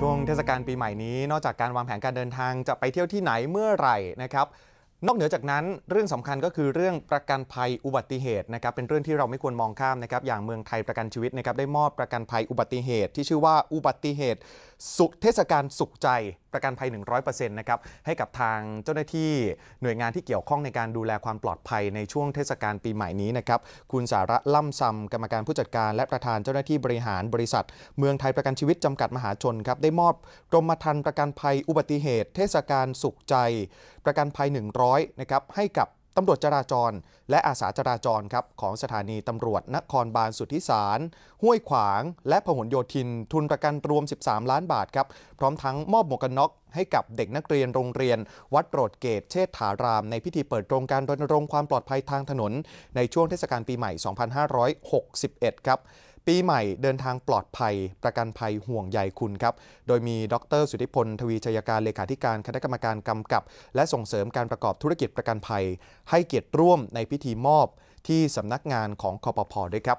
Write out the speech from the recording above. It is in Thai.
ช่วงเทศกาลปีใหม่นี้นอกจากการวางแผนการเดินทางจะไปเที่ยวที่ไหนเมื่อไหร่นะครับนอกเหนือจากนั้นเรื่องสำคัญก็คือเรื่องประกันภัยอุบัติเหตุนะครับเป็นเรื่องที่เราไม่ควรมองข้ามนะครับอย่างเมืองไทยประกันชีวิตนะครับได้มอบประกันภัยอุบัติเหตุที่ชื่อว่าอุบัติเหตุสุขเทศกาลสุขใจประกันภัย 100%นะครับให้กับทางเจ้าหน้าที่หน่วยงานที่เกี่ยวข้องในการดูแลความปลอดภัยในช่วงเทศกาลปีใหม่นี้นะครับคุณสาระล่ำซำกรรมการผู้จัดการและประธานเจ้าหน้าที่บริหารบริษัท เมืองไทยประกันชีวิตจำกัดมหาชนครับได้มอบกรมธรรม์ประกันภัยอุบัติเหตุ เทศกาลสุขใจ ประกันภัย100นะครับให้กับตำรวจจราจรและอาสาจราจรครับ ของสถานีตำรวจนครบาลสุทธิสาร ห้วยขวางและพหลโยธินทุนประกันรวม 13 ล้านบาทครับ พร้อมทั้งมอบหมวกกันน็อกให้กับเด็กนักเรียนโรงเรียนวัดโปรดเกตเชษฐารามในพิธีเปิดโครงการรณรงค์ความปลอดภัยทางถนนในช่วงเทศกาลปีใหม่ 2561 ครับ ปีใหม่เดินทางปลอดภัยประกันภัยห่วงใยคุณครับ โดยมีดรสุธิพลทวีชัยการเลขาธิการคณะกรรมการกำกับ และส่งเสริมการประกอบธุรกิจประกันภัย ให้เกียรติร่วมในพิธีมอบที่สำนักงานของคอปพอด้วยครับ